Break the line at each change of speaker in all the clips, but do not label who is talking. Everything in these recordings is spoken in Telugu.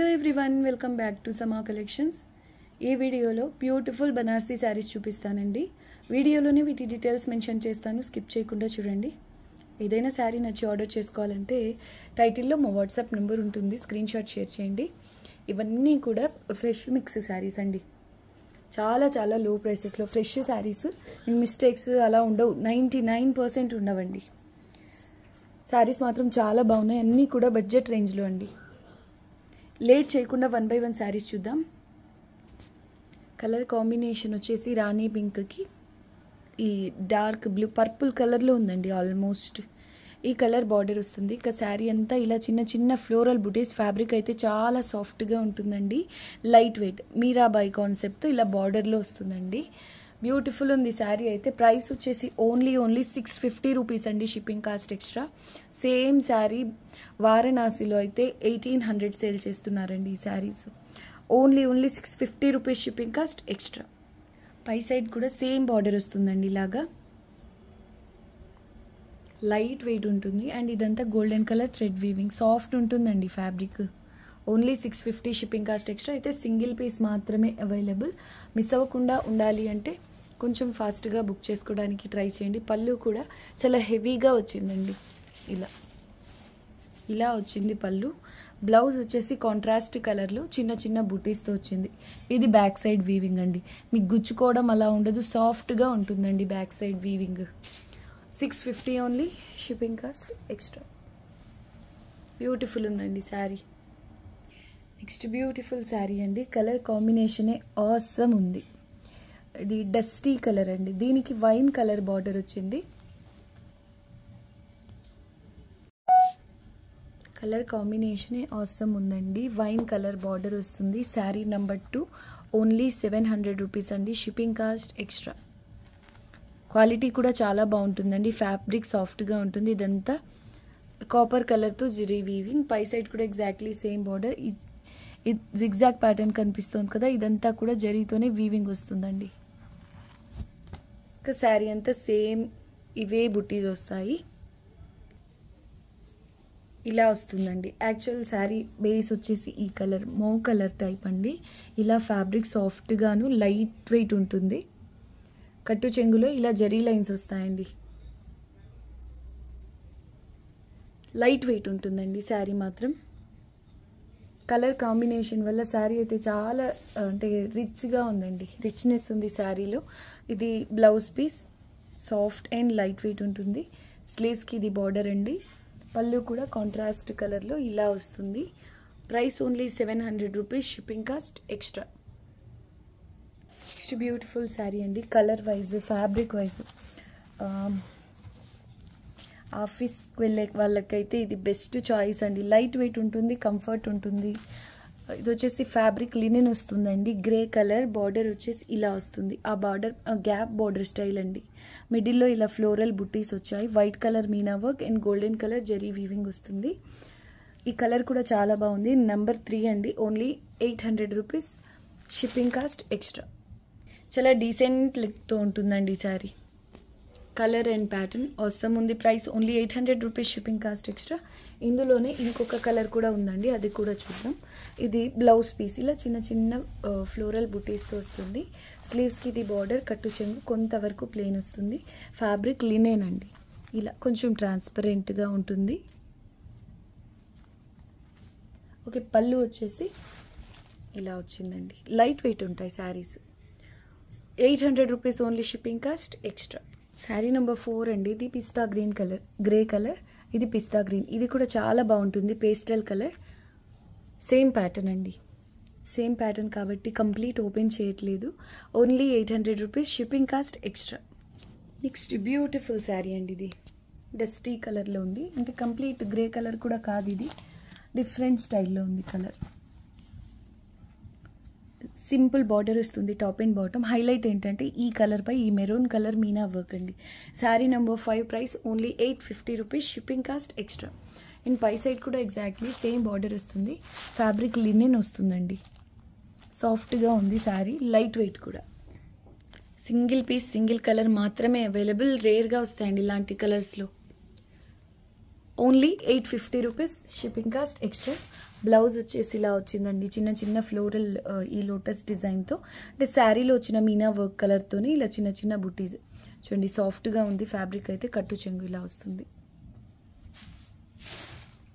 hello everyone welcome back to Sama collections ఈ వీడియోలో బ్యూటిఫుల్ బనార్సీ శారీస్ చూపిస్తానండి వీడియోలోనే వీటి డీటెయిల్స్ మెన్షన్ చేస్తాను స్కిప్ చేయకుండా చూడండి ఏదైనా శారీ నచ్చి ఆర్డర్ చేసుకోవాలంటే టైటిల్లో మా వాట్సాప్ నెంబర్ ఉంటుంది స్క్రీన్ షాట్ షేర్ చేయండి ఇవన్నీ కూడా ఫ్రెష్ మిక్స్ శారీస్ అండి చాలా చాలా లో ప్రైసెస్లో ఫ్రెష్ శారీస్ మిస్టేక్స్ అలా ఉండవు నైంటీ నైన్ పర్సెంట్ ఉండవండి శారీస్ మాత్రం చాలా బాగున్నాయి అన్నీ కూడా బడ్జెట్ రేంజ్లో అండి లేట్ చేయకుండా వన్ బై వన్ శారీస్ చూద్దాం కలర్ కాంబినేషన్ వచ్చేసి రాణి పింక్కి ఈ డార్క్ బ్లూ పర్పుల్ కలర్లో ఉందండి ఆల్మోస్ట్ ఈ కలర్ బార్డర్ వస్తుంది ఇక శారీ అంతా ఇలా చిన్న చిన్న ఫ్లోరల్ బుటీస్ ఫ్యాబ్రిక్ అయితే చాలా సాఫ్ట్గా ఉంటుందండి లైట్ వెయిట్ మీరాబాయ్ కాన్సెప్ట్తో ఇలా బార్డర్లో వస్తుందండి బ్యూటిఫుల్ ఉంది శారీ అయితే ప్రైస్ వచ్చేసి only only six fifty rupees అండి shipping cost extra same sari వారణాసిలో అయితే ఎయిటీన్ హండ్రెడ్ సేల్ చేస్తున్నారండి ఈ saris only only six fifty rupees shipping cost extra పై సైడ్ కూడా సేమ్ బార్డర్ వస్తుందండి ఇలాగా లైట్ వెయిట్ ఉంటుంది అండ్ ఇదంతా golden colour thread weaving soft ఉంటుందండి fabric only six fifty shipping cost extra అయితే సింగిల్ పీస్ మాత్రమే అవైలబుల్ మిస్ అవ్వకుండా ఉండాలి అంటే కొంచెం ఫాస్ట్గా బుక్ చేసుకోవడానికి ట్రై చేయండి పళ్ళు కూడా చాలా హెవీగా వచ్చిందండి ఇలా ఇలా వచ్చింది పళ్ళు బ్లౌజ్ వచ్చేసి కాంట్రాస్ట్ కలర్లో చిన్న చిన్న బుటీస్తో వచ్చింది ఇది బ్యాక్ సైడ్ వీవింగ్ అండి మీకు గుచ్చుకోవడం అలా ఉండదు సాఫ్ట్గా ఉంటుందండి back side weaving six fifty only shipping cost extra beautiful ఉందండి శారీ నెక్స్ట్ బ్యూటిఫుల్ శారీ అండి కలర్ కాంబినేషనే ఆసమ్ ఉంది ఇది డస్టీ కలర్ అండి దీనికి వైన్ కలర్ బార్డర్ వచ్చింది కలర్ కాంబినేషన్ అవసరం ఉందండి వైన్ కలర్ బార్డర్ వస్తుంది sari number two only seven hundred rupees అండి షిప్పింగ్ కాస్ట్ ఎక్స్ట్రా క్వాలిటీ కూడా చాలా బాగుంటుందండి ఫ్యాబ్రిక్ సాఫ్ట్గా ఉంటుంది ఇదంతా కాపర్ కలర్తో జిరీ వీవింగ్ పై సైడ్ కూడా exactly same border zigzag pattern కనిపిస్తుంది కదా ఇదంతా కూడా జరీతోనే వీవింగ్ వస్తుందండి ఇంకా శారీ అంతా సేమ్ ఇవే బుట్టీస్ వస్తాయి ఇలా వస్తుందండి యాక్చువల్ శారీ బేస్ వచ్చేసి ఈ కలర్ మో కలర్ టైప్ అండి ఇలా ఫ్యాబ్రిక్ సాఫ్ట్గాను లైట్ వెయిట్ ఉంటుంది కట్టు చెంగులో ఇలా జరీ లైన్స్ వస్తాయండి లైట్ వెయిట్ ఉంటుందండి శారీ మాత్రం కలర్ కాంబినేషన్ వల్ల శారీ అయితే చాలా అంటే రిచ్గా ఉందండి రిచ్నెస్ ఉంది శారీలో ఇది blouse piece soft and light weight ఉంటుంది స్లీవ్స్కి ఇది బార్డర్ అండి పళ్ళు కూడా కాంట్రాస్ట్ కలర్లో ఇలా వస్తుంది price only seven hundred rupees shipping cost extra next beautiful sari అండి కలర్ వైజ్ ఫ్యాబ్రిక్ వైజ్ ఆఫీస్కి వెళ్ళే వాళ్ళకైతే ఇది బెస్ట్ చాయిస్ అండి లైట్ వెయిట్ ఉంటుంది కంఫర్ట్ ఉంటుంది ఇది వచ్చేసి ఫ్యాబ్రిక్ లినెన్ వస్తుందండి గ్రే కలర్ బార్డర్ వచ్చేసి ఇలా వస్తుంది ఆ బార్డర్ గ్యాప్ బార్డర్ స్టైల్ అండి మిడిల్లో ఇలా ఫ్లోరల్ బుట్టీస్ వచ్చాయి white colour meena work and golden colour zari weaving వస్తుంది ఈ కలర్ కూడా చాలా బాగుంది నెంబర్ త్రీ అండి only eight hundred rupees shipping cost extra చాలా డీసెంట్ లుక్తో ఉంటుందండి ఈ శారీ కలర్ అండ్ ప్యాటర్న్ వస్తాం ఉంది price only eight hundred rupees shipping cost extra ఇందులోనే ఇంకొక కలర్ కూడా ఉందండి అది కూడా చూద్దాం ఇది బ్లౌజ్ పీస్ ఇలా చిన్న చిన్న ఫ్లోరల్ బుటీస్తో వస్తుంది స్లీవ్స్కి ఇది బార్డర్ కట్టు చెంగు కొంతవరకు ప్లెయిన్ వస్తుంది ఫ్యాబ్రిక్ లినేన్ అండి ఇలా కొంచెం ట్రాన్స్పరెంట్గా ఉంటుంది ఓకే పళ్ళు వచ్చేసి ఇలా వచ్చిందండి లైట్ వెయిట్ ఉంటాయి saris eight hundred rupees only shipping cost extra sari number four అండి ఇది పిస్తా గ్రీన్ కలర్ గ్రే కలర్ ఇది పిస్తా గ్రీన్ ఇది కూడా చాలా బాగుంటుంది పేస్టల్ కలర్ సేమ్ ప్యాటర్న్ అండి సేమ్ ప్యాటర్న్ కాబట్టి కంప్లీట్ ఓపెన్ చేయట్లేదు only eight hundred rupees shipping cost extra next beautiful sari అండి ఇది డస్టీ కలర్లో ఉంది అంటే కంప్లీట్ గ్రే కలర్ కూడా కాదు ఇది డిఫరెంట్ స్టైల్లో ఉంది కలర్ సింపుల్ బార్డర్ వస్తుంది టాప్ అండ్ బాటమ్ హైలైట్ ఏంటంటే ఈ కలర్పై ఈ మెరూన్ కలర్ మీనా వర్క్ అండి sari number five price only eight fifty rupees shipping cost extra and పై సైడ్ కూడా ఎగ్జాక్ట్లీ సేమ్ బార్డర్ వస్తుంది ఫ్యాబ్రిక్ లినెన్ వస్తుందండి సాఫ్ట్గా ఉంది శారీ లైట్ వెయిట్ కూడా సింగిల్ పీస్ సింగిల్ కలర్ మాత్రమే అవైలబుల్ రేర్గా వస్తాయండి ఇలాంటి కలర్స్లో only eight fifty rupees shipping cost extra blouse వచ్చేసి ఇలా వచ్చిందండి చిన్న చిన్న ఫ్లోరల్ ఈ లోటస్ డిజైన్తో అంటే శారీలో వచ్చిన మీనా వర్క్ కలర్తోని ఇలా చిన్న చిన్న బుటీస్ చూడండి సాఫ్ట్గా ఉంది ఫ్యాబ్రిక్ అయితే కట్టు చెంగు ఇలా వస్తుంది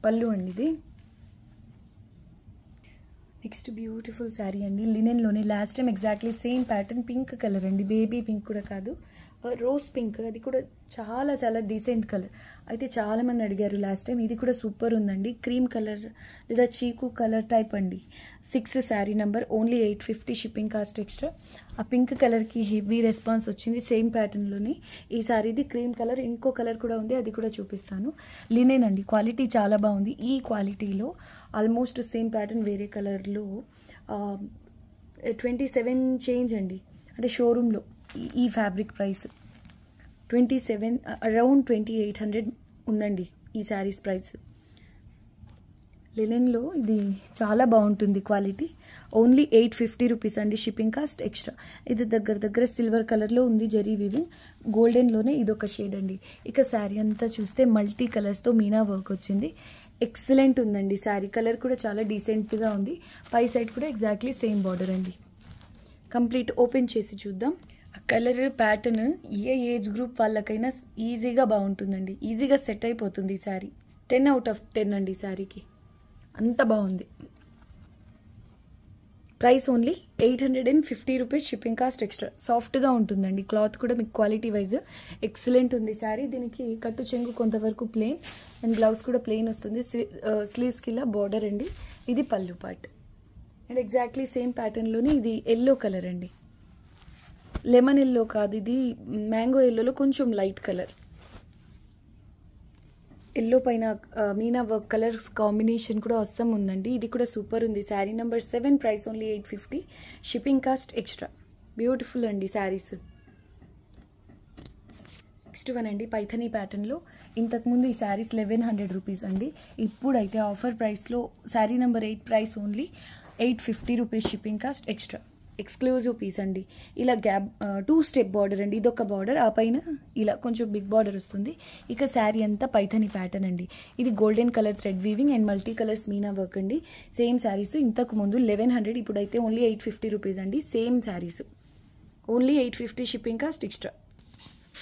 పళ్ళు అండి ఇది నెక్స్ట్ బ్యూటిఫుల్ శారీ అండి లినెన్లోనే last time exactly same pattern pink colour అండి బేబీ పింక్ కూడా కాదు రోజ్ పింక్ అది కూడా చాలా చాలా డీసెంట్ కలర్ అయితే చాలామంది అడిగారు లాస్ట్ టైం ఇది కూడా సూపర్ ఉందండి క్రీమ్ కలర్ లేదా చీకు కలర్ టైప్ అండి six sari number only eight fifty shipping cost extra ఆ పింక్ కలర్కి హెవీ రెస్పాన్స్ వచ్చింది సేమ్ ప్యాటర్న్లోని ఈ శారీది క్రీమ్ కలర్ ఇంకో కలర్ కూడా ఉంది అది కూడా చూపిస్తాను లినెన్ అండి క్వాలిటీ చాలా బాగుంది ఈ క్వాలిటీలో ఆల్మోస్ట్ సేమ్ ప్యాటర్న్ వేరే కలర్లో ట్వంటీ సెవెన్ చేంజ్ అండి అంటే షోరూంలో ఈ fabric price twenty seven around twenty eight hundred ఉందండి ఈ శారీస్ ప్రైస్ లెనెన్లో ఇది చాలా బాగుంటుంది quality only eight fifty rupees అండి షిప్పింగ్ కాస్ట్ ఎక్స్ట్రా ఇది దగ్గర దగ్గర సిల్వర్ కలర్లో ఉంది జరీ వివింగ్ గోల్డెన్లోనే ఇదొక షేడ్ అండి ఇక శారీ అంతా చూస్తే మల్టీ కలర్స్తో మీనా వర్క్ వచ్చింది ఎక్సలెంట్ ఉందండి శారీ కలర్ కూడా చాలా డీసెంట్గా ఉంది పై సైడ్ కూడా ఎగ్జాక్ట్లీ సేమ్ బార్డర్ అండి కంప్లీట్ ఓపెన్ చేసి చూద్దాం ఆ కలర్ ప్యాటర్న్ ఏ ఏజ్ గ్రూప్ వాళ్ళకైనా ఈజీగా బాగుంటుందండి ఈజీగా సెట్ అయిపోతుంది ఈ sari ten out of ten అండి ఈ శారీకి అంత బాగుంది price only eight hundred and fifty rupees shipping cost extra సాఫ్ట్గా ఉంటుందండి క్లాత్ కూడా మీకు క్వాలిటీ వైజ్ ఎక్సలెంట్ ఉంది శారీ దీనికి కట్టు చెంగు కొంతవరకు ప్లెయిన్ అండ్ బ్లౌజ్ కూడా ప్లెయిన్ వస్తుంది స్లీవ్స్ ఇలా బార్డర్ అండి ఇది pallu part and exactly same ప్యాటర్న్లోనే ఇది ఎల్లో కలర్ అండి లెమన్ ఎల్లో కాదు ఇది మ్యాంగో ఎల్లోలో కొంచెం లైట్ కలర్ ఎల్లో పైన మీనా వర్క్ కలర్స్ కాంబినేషన్ కూడా అస్సం ఉందండి ఇది కూడా సూపర్ ఉంది sari number seven price only eight fifty shipping cost extra beautiful అండి శారీస్ నెక్స్ట్ వన్ అండి పైథనీ ప్యాటర్న్లో ఇంతకుముందు ఈ శారీస్ లెవెన్ హండ్రెడ్ రూపీస్ అండి ఇప్పుడైతే ఆఫర్ ప్రైస్లో sari number eight price only eight fifty rupees shipping cost extra exclusive piece అండి ఇలా గ్యాప్ టూ స్టెప్ బార్డర్ అండి ఇదొక బార్డర్ ఆ పైన ఇలా కొంచెం బిగ్ బార్డర్ వస్తుంది ఇక శారీ అంతా పైథని ప్యాటర్న్ అండి ఇది golden colour thread weaving and multi colours meena work అండి సేమ్ శారీస్ ఇంతకు ముందు లెవెన్ హండ్రెడ్ ఇప్పుడైతే ఓన్లీ ఎయిట్ ఫిఫ్టీ రూపీస్ అండి same saris only eight fifty shipping cost extra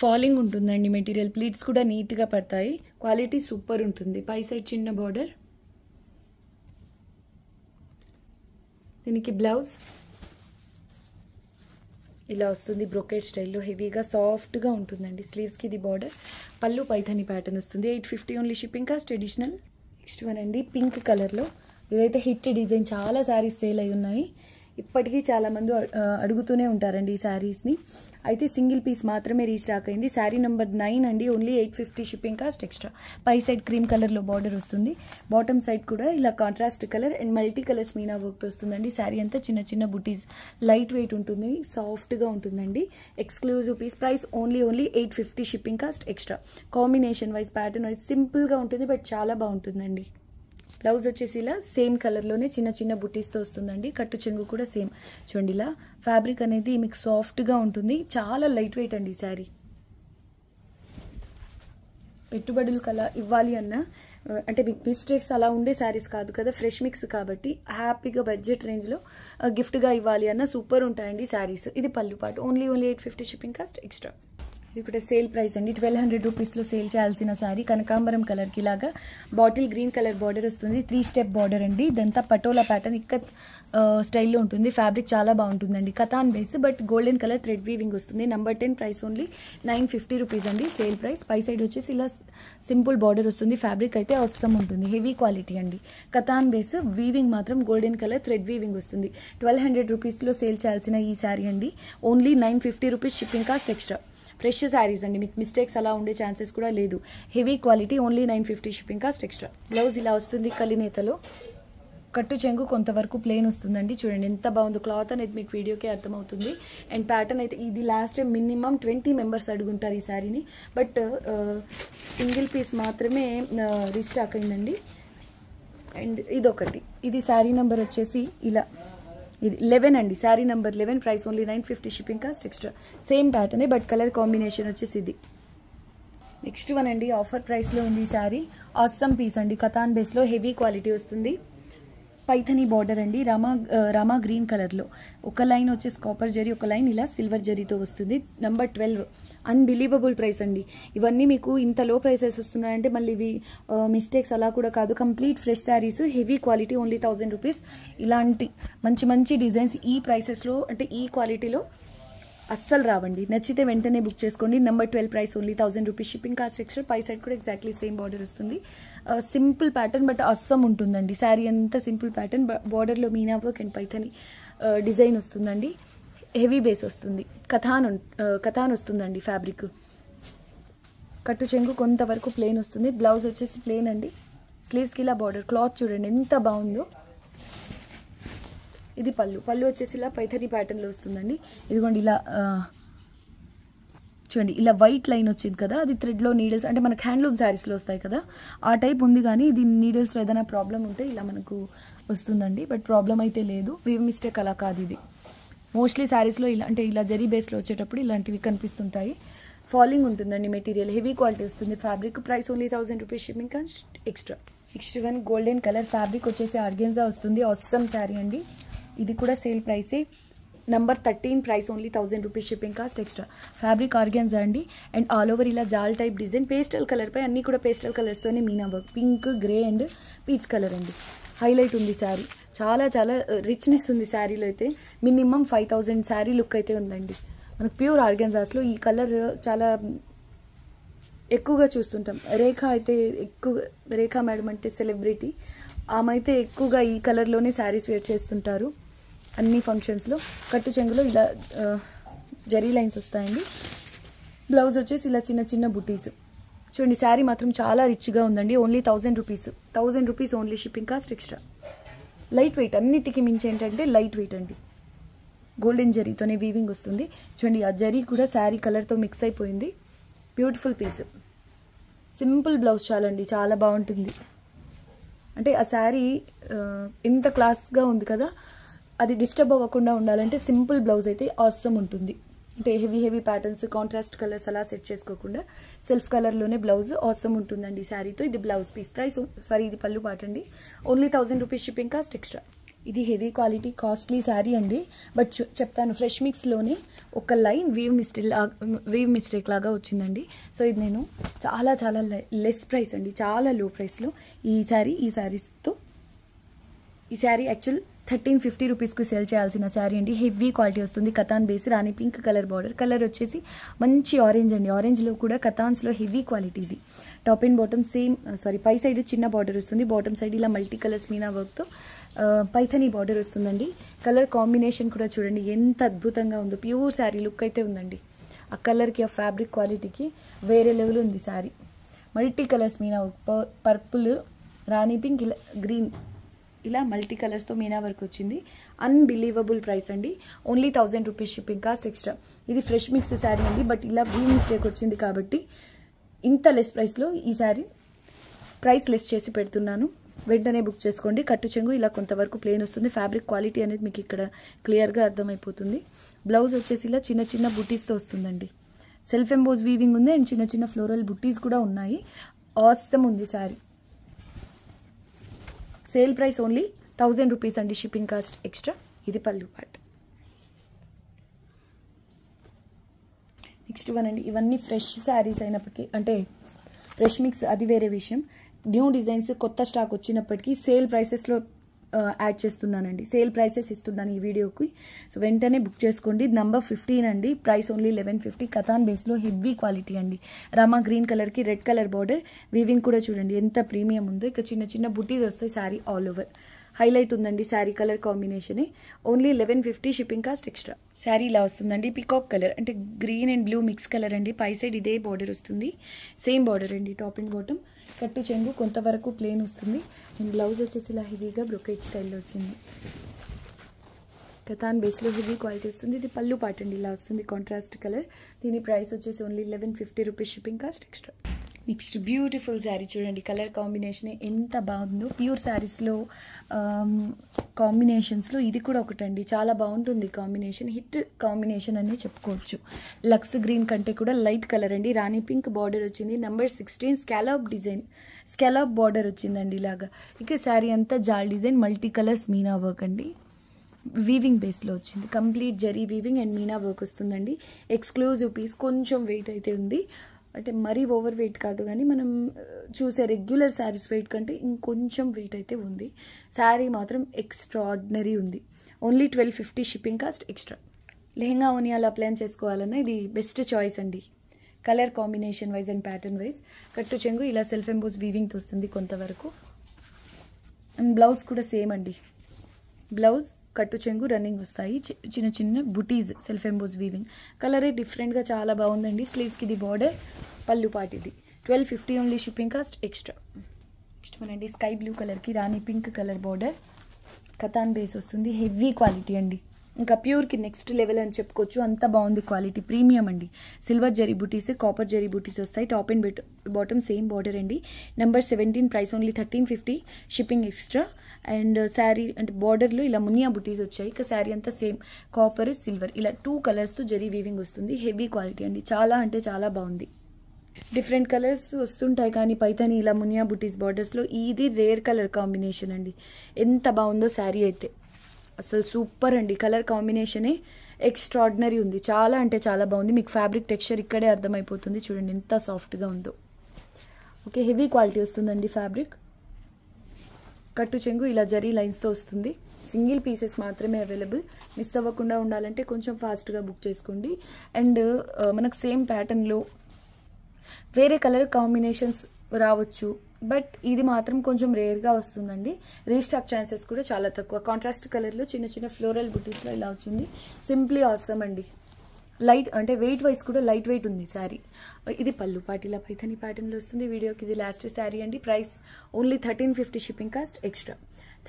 falling ఉంటుందండి మెటీరియల్ ప్లీట్స్ కూడా నీట్గా పడతాయి క్వాలిటీ సూపర్ ఉంటుంది పై సైడ్ చిన్న బార్డర్ దీనికి బ్లౌజ్ ఇలా వస్తుంది బ్రొకెట్ స్టైల్లో హెవీగా సాఫ్ట్గా ఉంటుందండి స్లీవ్స్కి ఇది బార్డర్ పళ్ళు పైథని ప్యాటర్న్ వస్తుంది eight fifty only shipping cost traditional next one అండి పింక్ కలర్లో ఇదైతే హిట్ డిజైన్ చాలా శారీస్ సేల్ అయి ఉన్నాయి ఇప్పటికీ చాలామంది అడుగుతూనే ఉంటారండి ఈ శారీస్ని అయితే సింగిల్ పీస్ మాత్రమే రీస్టాక్ అయింది శారీ నెంబర్ నైన్ అండి only eight fifty shipping cost extra పై సైడ్ క్రీమ్ కలర్లో బార్డర్ వస్తుంది బాటమ్ సైడ్ కూడా ఇలా contrast colour and multi colours meena వర్క్తో వస్తుందండి శారీ అంతా చిన్న చిన్న బుటీస్ లైట్ వెయిట్ ఉంటుంది సాఫ్ట్గా ఉంటుందండి exclusive piece price only only eight fifty shipping cost extra combination wise pattern wise సింపుల్గా ఉంటుంది బట్ చాలా బాగుంటుందండి బ్లౌజ్ వచ్చేసి ఇలా సేమ్ కలర్లోనే చిన్న చిన్న బుట్టీస్తో వస్తుందండి కట్టు చెంగు కూడా సేమ్ చూడండి ఇలా ఫ్యాబ్రిక్ అనేది మీకు సాఫ్ట్గా ఉంటుంది చాలా లైట్ వెయిట్ అండి ఈ శారీ పెట్టుబడులు కలా ఇవ్వాలి అన్నా అంటే మీకు మిస్టేక్స్ అలా ఉండే శారీస్ కాదు కదా ఫ్రెష్ మిక్స్ కాబట్టి హ్యాపీగా బడ్జెట్ రేంజ్లో గిఫ్ట్గా ఇవ్వాలి అన్న సూపర్ ఉంటాయండి శారీస్ ఇది pallu part only only eight fifty shipping cost extra ఇది కూడా సేల్ ప్రైస్ అండి ట్వెల్వ్ హండ్రెడ్ రూపీస్లో సేల్ చేయాల్సిన శారీ కనకాంబరం కలర్కి ఇలాగా బాటిల్ గ్రీన్ కలర్ బార్డర్ వస్తుంది త్రీ స్టెప్ బార్డర్ అండి ఇదంతా పటోలా ప్యాటర్న్ ఇక్క స్టైల్లో ఉంటుంది ఫ్యాబ్రిక్ చాలా బాగుంటుందండి katan base but golden colour thread weaving వస్తుంది number ten price only nine fifty rupees అండి సేల్ ప్రైస్ పై సైడ్ వచ్చేసి ఇలా సింపుల్ బార్డర్ వస్తుంది ఫ్యాబ్రిక్ అయితే అవసరం ఉంటుంది హెవీ క్వాలిటీ అండి కథాన్ బేస్ వీవింగ్ మాత్రం గోల్డెన్ కలర్ థ్రెడ్ వీవింగ్ వస్తుంది ట్వెల్వ్ హండ్రెడ్ రూపీస్లో సేల్ చేయాల్సిన ఈ శారీ అండి only nine fifty rupees shipping cost extra fresh saris అండి మీకు మిస్టేక్స్ అలా ఉండే ఛాన్సెస్ కూడా లేదు heavy quality only nine fifty shipping cost extra blouse ఇలా వస్తుంది కలినేతలో కట్టు చెంగు కొంతవరకు ప్లెయిన్ వస్తుందండి చూడండి ఎంత బాగుంది క్లాత్ అనేది మీకు వీడియోకే అర్థమవుతుంది అండ్ ప్యాటర్న్ అయితే ఇది last time minimum twenty members అడుగుంటారు ఈ శారీని బట్ సింగిల్ పీస్ మాత్రమే రీస్టాక్ uh, అయిందండి అండ్ ఇదొకటి ఇది శారీ నెంబర్ వచ్చేసి ఇలా ఇది లెవెన్ అండి sari number eleven price only nine fifty shipping cost extra same ప్యాటర్నే బట్ కలర్ కాంబినేషన్ వచ్చేసి ఇది నెక్స్ట్ వన్ అండి ఆఫర్ ప్రైస్లో ఉంది ఈ శారీ ఆసమ్ పీస్ అండి కథాన్ బేస్లో హెవీ క్వాలిటీ వస్తుంది పైథనీ బార్డర్ అండి రామా రామా గ్రీన్ కలర్లో ఒక లైన్ వచ్చేసి కాపర్ జరీ ఒక లైన్ ఇలా సిల్వర్ జరీతో వస్తుంది నెంబర్ ట్వెల్వ్ అన్బిలీవబుల్ ప్రైస్ అండి ఇవన్నీ మీకు ఇంత లో ప్రైసెస్ వస్తున్నాయంటే మళ్ళీ ఇవి మిస్టేక్స్ అలా కూడా కాదు complete fresh saris heavy quality only thousand rupees ఇలాంటి మంచి మంచి డిజైన్స్ ఈ ప్రైసెస్లో అంటే ఈ క్వాలిటీలో అస్సలు రావండి నచ్చితే వెంటనే బుక్ చేసుకోండి number twelve price only thousand rupees shipping cost extra పై సైడ్ కూడా ఎగ్జాక్ట్లీ సేమ్ బార్డర్ వస్తుంది సింపుల్ ప్యాటర్న్ బట్ అస్సం ఉంటుందండి శారీ అంతా సింపుల్ ప్యాటర్న్ బార్డర్లో meena work and Paithani design వస్తుందండి హెవీ బేస్ వస్తుంది కథాన్ కథాన్ uh, వస్తుందండి ఫ్యాబ్రిక్ కట్టు చెంగు కొంతవరకు ప్లెయిన్ వస్తుంది బ్లౌజ్ వచ్చేసి ప్లెయిన్ అండి స్లీవ్స్కి ఇలా బార్డర్ క్లాత్ చూడండి ఎంత బాగుందో ఇది పళ్ళు పళ్ళు వచ్చేసి ఇలా పైథరీ ప్యాటర్న్లో వస్తుందండి ఇదిగోండి ఇలా చూడండి ఇలా వైట్ లైన్ వచ్చింది కదా అది థ్రెడ్లో నీడిల్స్ అంటే మనకు హ్యాండ్లూమ్ శారీస్లో వస్తాయి కదా ఆ టైప్ ఉంది కానీ ఇది నీడిల్స్లో ఏదైనా ప్రాబ్లం ఉంటే ఇలా మనకు వస్తుందండి బట్ ప్రాబ్లం అయితే లేదు వివ్ మిస్టేక్ అలా కాదు ఇది మోస్ట్లీ శారీస్లో ఇలా అంటే ఇలా జరీ బేస్లో వచ్చేటప్పుడు ఇలాంటివి కనిపిస్తుంటాయి ఫాలింగ్ ఉంటుందండి మెటీరియల్ హెవీ క్వాలిటీ వస్తుంది fabric price only thousand rupees shipping కానీ extra next one golden colour fabric వచ్చేసి ఆర్గెన్జా వస్తుంది అస్సం శారీ అండి ఇది కూడా సేల్ ప్రైసే number thirteen price only thousand rupees shipping cost extra fabric organza అండి అండ్ ఆల్ ఓవర్ ఇలా జాల్ టైప్ డిజైన్ పేస్టల్ కలర్పై అన్నీ కూడా పేస్టల్ కలర్స్తోనే meena work pink grey and peach colour అండి హైలైట్ ఉంది శారీ చాలా చాలా రిచ్నెస్ uh, ఉంది శారీలో అయితే minimum five thousand sari look అయితే ఉందండి మనకు ప్యూర్ ఆర్గాన్జాస్లో ఈ కలర్ చాలా ఎక్కువగా చూస్తుంటాం రేఖ అయితే ఎక్కువ రేఖ మేడం అంటే సెలబ్రిటీ ఆమె అయితే ఎక్కువగా ఈ కలర్లోనే శారీస్ వేర్ చేస్తుంటారు అన్ని ఫంక్షన్స్లో కట్టు చెంగులో ఇలా జరీ లైన్స్ వస్తాయండి బ్లౌజ్ వచ్చేసి ఇలా చిన్న చిన్న బుటీస్ చూడండి శారీ మాత్రం చాలా రిచ్గా ఉందండి only thousand rupees thousand rupees only shipping cost extra light weight అన్నిటికీ మించి ఏంటంటే లైట్ వెయిట్ అండి గోల్డెన్ జరీతోనే వీవింగ్ వస్తుంది చూడండి ఆ జరీ కూడా శారీ కలర్తో మిక్స్ అయిపోయింది బ్యూటిఫుల్ పీస్ సింపుల్ బ్లౌజ్ చాలండి చాలా బాగుంటుంది అంటే ఆ శారీ ఇంత క్లాస్గా ఉంది కదా అది డిస్టర్బ్ అవ్వకుండా ఉండాలంటే సింపుల్ బ్లౌజ్ అయితే అవసరం ఉంటుంది అంటే heavy heavy patterns contrast colours అలా సెట్ చేసుకోకుండా సెల్ఫ్ కలర్లోనే బ్లౌజ్ అవసరం ఉంటుందండి శారీతో ఇది బ్లౌజ్ పీస్ ప్రైస్ సారీ ఇది పళ్ళు పాటండి only thousand rupees shipping cost extra ఇది హెవీ క్వాలిటీ కాస్ట్లీ శారీ అండి బట్ చెప్తాను ఫ్రెష్ మిక్స్లోనే ఒక line weave mistake weave mistake లాగా వచ్చిందండి సో ఇది నేను చాలా చాలా లెస్ ప్రైస్ అండి చాలా లో ప్రైస్లో ఈ శారీ ఈ శారీస్తో ఈ శారీ యాక్చువల్ థర్టీన్ ఫిఫ్టీ రూపీస్కి సేల్ చేయాల్సిన శారీ అండి హెవీ క్వాలిటీ వస్తుంది కథాన్ బేస్ రాని పింక్ కలర్ బార్డర్ కలర్ వచ్చేసి మంచి ఆరెంజ్ అండి ఆరెంజ్లో కూడా కథాన్స్లో హెవీ క్వాలిటీ ఇది top and bottom same sorry పై సైడ్ చిన్న బార్డర్ వస్తుంది బాటమ్ సైడ్ ఇలా మల్టీ కలర్స్ మీనా వర్క్తో పైథనీ బార్డర్ వస్తుందండి కలర్ కాంబినేషన్ కూడా చూడండి ఎంత అద్భుతంగా ఉందో ప్యూర్ శారీ లుక్ అయితే ఉందండి ఆ కలర్కి ఆ ఫ్యాబ్రిక్ క్వాలిటీకి వేరే లెవెల్ ఉంది sari multi colours meena purple రాణి పింక్ ఇలా గ్రీన్ ఇలా మల్టీ కలర్స్తో మీనా వర్క్ వచ్చింది అన్బిలీవబుల్ ప్రైస్ అండి only thousand rupees shipping cost extra ఇది ఫ్రెష్ మిక్స్ శారీ అండి బట్ ఇలా వీ మిస్టేక్ వచ్చింది కాబట్టి ఇంత లెస్ ప్రైస్లో ఈ శారీ ప్రైస్ లెస్ చేసి పెడుతున్నాను వెంటనే బుక్ చేసుకోండి కట్టు చెంగు ఇలా కొంతవరకు ప్లేన్ వస్తుంది ఫ్యాబ్రిక్ క్వాలిటీ అనేది మీకు ఇక్కడ క్లియర్గా అర్థమైపోతుంది బ్లౌజ్ వచ్చేసి ఇలా చిన్న చిన్న బుటీస్తో వస్తుందండి సెల్ఫ్ ఎంబోజ్ వీవింగ్ ఉంది అండ్ చిన్న చిన్న ఫ్లోరల్ బుట్టీస్ కూడా ఉన్నాయి ఆసమ్ ఉంది sari sale price only thousand rupees అండి షిప్పింగ్ కాస్ట్ ఎక్స్ట్రా ఇది పల్లు పాట్ నెక్స్ట్ వన్ అండి ఇవన్నీ ఫ్రెష్ శారీస్ అయినప్పటికీ అంటే ఫ్రెష్ మిక్స్ అది వేరే విషయం న్యూ డిజైన్స్ కొత్త స్టాక్ వచ్చినప్పటికీ సేల్ ప్రైసెస్లో యాడ్ చేస్తున్నానండి సేల్ ప్రైసెస్ ఇస్తున్నాను ఈ వీడియోకి సో వెంటనే బుక్ చేసుకోండి నంబర్ ఫిఫ్టీన్ అండి price only eleven fifty katan బేస్లో హెవీ క్వాలిటీ అండి రామా గ్రీన్ కలర్కి రెడ్ కలర్ బార్డర్ వీవింగ్ కూడా చూడండి ఎంత ప్రీమియం ఉందో ఇక చిన్న చిన్న బుట్టీస్ వస్తాయి శారీ ఆల్ ఓవర్ హైలైట్ ఉందండి sari colour combination only eleven fifty shipping cost extra sari ఇలా వస్తుందండి పికాక్ కలర్ అంటే green and blue mix colour అండి పై సైడ్ ఇదే బార్డర్ వస్తుంది సేమ్ బార్డర్ అండి టాప్ అండ్ బాటమ్ కట్టు చెంగు కొంతవరకు ప్లేన్ వస్తుంది అండ్ బ్లౌజ్ వచ్చేసి ఇలా హెవీగా బ్రొకేట్ స్టైల్లో వచ్చింది కథాన్ బేస్లో హెవీ క్వాలిటీ వస్తుంది ఇది పళ్ళు పాటండి ఇలా వస్తుంది కాంట్రాస్ట్ కలర్ దీని ప్రైస్ వచ్చేసి only eleven fifty rupees shipping cost extra next beautiful sari చూడండి కలర్ కాంబినేషన్ ఎంత బాగుందో ప్యూర్ శారీస్లో కాంబినేషన్స్లో ఇది కూడా ఒకటండి చాలా బాగుంటుంది కాంబినేషన్ హిట్ కాంబినేషన్ అనే చెప్పుకోవచ్చు లక్స్ గ్రీన్ కంటే కూడా లైట్ కలర్ అండి రాణి పింక్ బార్డర్ వచ్చింది number sixteen scallop design scallop border వచ్చిందండి ఇలాగా ఇక శారీ అంతా జాల్ design multi colours meena work అండి వీవింగ్ బేస్లో వచ్చింది complete zari weaving and meena work వస్తుందండి ఎక్స్క్లూజివ్ పీస్ కొంచెం వెయిట్ అయితే ఉంది అంటే మరీ ఓవర్ వెయిట్ కాదు కానీ మనం uh, చూసే రెగ్యులర్ శారీస్ వెయిట్ కంటే ఇంకొంచెం వెయిట్ అయితే ఉంది శారీ మాత్రం ఎక్స్ట్రాడినరీ ఉంది only twelve fifty shipping cost extra lehenga ఓనియాలు అప్లైన్ చేసుకోవాలన్నా ఇది బెస్ట్ చాయిస్ అండి colour combination wise and pattern wise కట్టు చెంగు ఇలా సెల్ఫ్ ఎంబోస్ వీవింగ్తో వస్తుంది కొంతవరకు అండ్ బ్లౌజ్ కూడా సేమ్ అండి బ్లౌజ్ కట్టు చెంగు రన్నింగ్ వస్తాయి చిన్న చిన్న బుటీస్ సెల్ఫ్ ఎంబోస్ వీవింగ్ కలరే డిఫరెంట్గా చాలా బాగుందండి స్లీవ్స్కి ఇది బార్డర్ పళ్ళు పాటిది twelve fifty only shipping cost extra next మనండి స్కై బ్లూ కలర్కి rani pink colour border katan base వస్తుంది హెవీ క్వాలిటీ అండి ఇంకా ప్యూర్కి నెక్స్ట్ లెవెల్ అని చెప్పుకోవచ్చు అంత బాగుంది క్వాలిటీ ప్రీమియం అండి సిల్వర్ జరీ బూటీస్ కాపర్ జరీ బూటీస్ వస్తాయి టాప్ అండ్ బెట్ బాటమ్ సేమ్ బార్డర్ అండి number seventeen price only thirteen fifty shipping extra and sari అంటే బార్డర్లో ఇలా మునియా బుటీస్ వచ్చాయి ఇక శారీ అంతా సేమ్ కాపర్ సిల్వర్ ఇలా టూ కలర్స్తో జరీ వీవింగ్ వస్తుంది హెవీ క్వాలిటీ అండి చాలా అంటే చాలా బాగుంది డిఫరెంట్ కలర్స్ వస్తుంటాయి కానీ పైతని ఇలా మునియా బుటీస్ బార్డర్స్లో ఇది రేర్ కలర్ కాంబినేషన్ అండి ఎంత బాగుందో శారీ అయితే అసలు సూపర్ అండి కలర్ కాంబినేషనే ఎక్స్ట్రాడినరీ ఉంది చాలా అంటే చాలా బాగుంది మీకు ఫ్యాబ్రిక్ టెక్స్చర్ ఇక్కడే అర్థమైపోతుంది చూడండి ఎంత సాఫ్ట్గా ఉందో ఓకే హెవీ క్వాలిటీ వస్తుందండి ఫ్యాబ్రిక్ కట్టు చెంగు ఇలా జరీ లైన్స్తో వస్తుంది సింగిల్ పీసెస్ మాత్రమే అవైలబుల్ మిస్ అవ్వకుండా ఉండాలంటే కొంచెం ఫాస్ట్గా బుక్ చేసుకోండి అండ్ మనకు సేమ్ ప్యాటర్న్లో వేరే కలర్ కాంబినేషన్స్ రావచ్చు బట్ ఇది మాత్రం కొంచెం రేర్గా వస్తుందండి రీస్టాక్ ఛాన్సెస్ కూడా చాలా తక్కువ కాంట్రాస్ట్ కలర్లో చిన్న చిన్న ఫ్లోరల్ బుటీస్లో ఇలా వచ్చింది సింప్లీ ఆసమ్ అండి లైట్ అంటే వెయిట్ వైజ్ కూడా లైట్ వెయిట్ ఉంది శారీ ఇది పళ్ళు పాటిలా పైథని ప్యాటర్న్లో వస్తుంది వీడియోకి ఇది లాస్ట్ శారీ అండి price only thirteen fifty shipping cost extra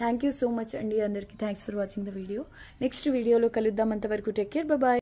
thank you so much అండి అందరికీ thanks for watching the video next వీడియోలో కలుద్దాం అంతవరకు టేక్ కేర్ బాయ్